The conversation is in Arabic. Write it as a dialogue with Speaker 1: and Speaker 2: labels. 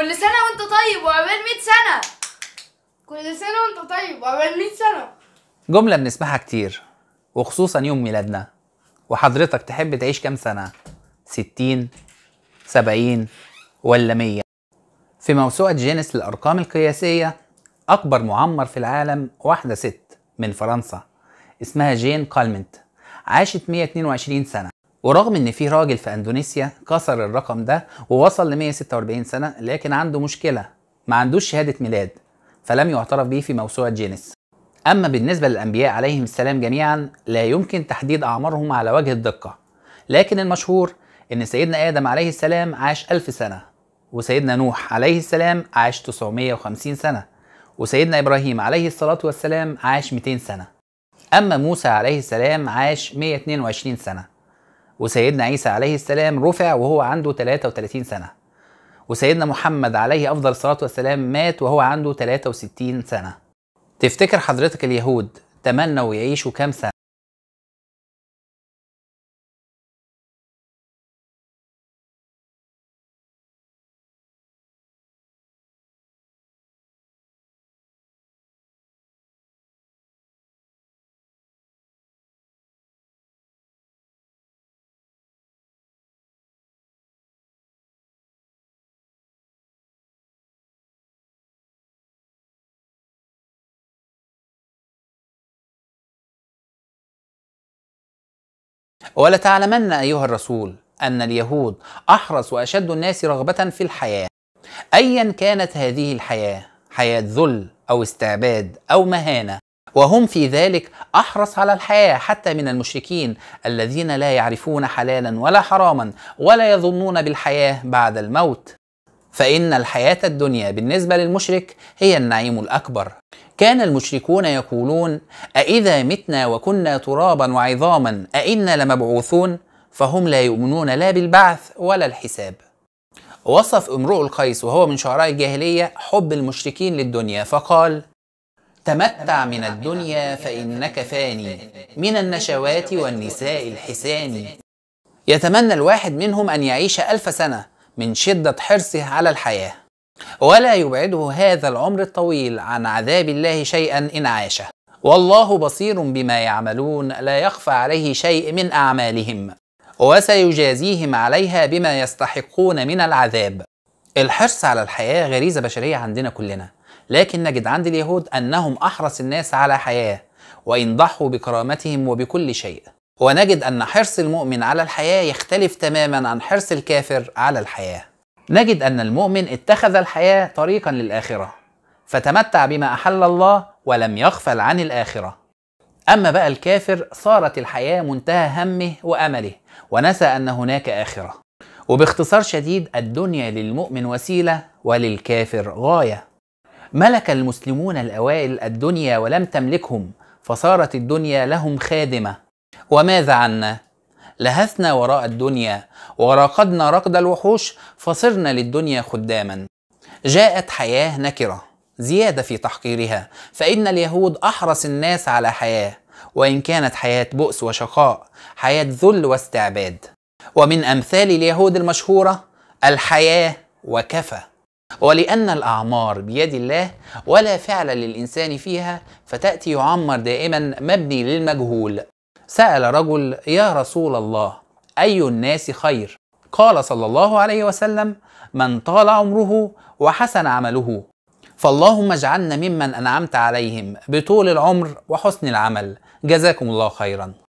Speaker 1: كل سنة وانت طيب وعبال 100 سنة كل سنة وانت طيب وعبال 100 سنة جملة بنسمعها كتير وخصوصا يوم ميلادنا وحضرتك تحب تعيش كام سنة؟ 60 70 ولا 100 في موسوعة جينيس للأرقام القياسية أكبر معمر في العالم واحدة ست من فرنسا اسمها جين كالمنت عاشت 122 سنة ورغم ان في راجل في اندونيسيا كسر الرقم ده ووصل ل 146 سنه لكن عنده مشكله ما عندوش شهاده ميلاد فلم يعترف به في موسوعه جينيس اما بالنسبه للانبياء عليهم السلام جميعا لا يمكن تحديد اعمارهم على وجه الدقه لكن المشهور ان سيدنا ادم عليه السلام عاش 1000 سنه وسيدنا نوح عليه السلام عاش 950 سنه وسيدنا ابراهيم عليه الصلاه والسلام عاش 200 سنه اما موسى عليه السلام عاش 122 سنه وسيدنا عيسى عليه السلام رفع وهو عنده 33 سنة وسيدنا محمد عليه أفضل الصلاة والسلام مات وهو عنده 63 سنة تفتكر حضرتك اليهود تمنوا يعيشوا كام سنة ولتعلمن أيها الرسول أن اليهود أحرص وأشد الناس رغبة في الحياة أيا كانت هذه الحياة حياة ذل أو استعباد أو مهانة وهم في ذلك احرص على الحياه حتى من المشركين الذين لا يعرفون حلالا ولا حراما ولا يظنون بالحياه بعد الموت فان الحياه الدنيا بالنسبه للمشرك هي النعيم الاكبر كان المشركون يقولون أإذا متنا وكنا ترابا وعظاما أإنا لمبعوثون فهم لا يؤمنون لا بالبعث ولا الحساب وصف امرؤ القيس وهو من شعراء الجاهلية حب المشركين للدنيا فقال تمتع من الدنيا فإنك فاني من النشوات والنساء الحسان يتمنى الواحد منهم أن يعيش ألف سنة من شدة حرصه على الحياة ولا يبعده هذا العمر الطويل عن عذاب الله شيئا إن عاشه والله بصير بما يعملون لا يخفى عليه شيء من أعمالهم وسيجازيهم عليها بما يستحقون من العذاب الحرص على الحياة غريزة بشرية عندنا كلنا لكن نجد عند اليهود أنهم أحرص الناس على حياة وإن ضحوا بكرامتهم وبكل شيء ونجد أن حرص المؤمن على الحياة يختلف تماما عن حرص الكافر على الحياة نجد أن المؤمن اتخذ الحياة طريقا للآخرة فتمتع بما أحل الله ولم يغفل عن الآخرة أما بقى الكافر صارت الحياة منتهى همه وأمله ونسى أن هناك آخرة وباختصار شديد الدنيا للمؤمن وسيلة وللكافر غاية ملك المسلمون الأوائل الدنيا ولم تملكهم فصارت الدنيا لهم خادمة وماذا عنا؟ لهثنا وراء الدنيا وراقدنا ركض الوحوش فصرنا للدنيا خداما جاءت حياه نكره زياده في تحقيرها فان اليهود احرص الناس على حياه وان كانت حياه بؤس وشقاء حياه ذل واستعباد ومن امثال اليهود المشهوره الحياه وكفى ولأن الأعمار بيد الله ولا فعل للإنسان فيها فتأتي يعمر دائما مبني للمجهول سأل رجل يا رسول الله أي الناس خير؟ قال صلى الله عليه وسلم من طال عمره وحسن عمله فاللهم اجعلنا ممن أنعمت عليهم بطول العمر وحسن العمل جزاكم الله خيرا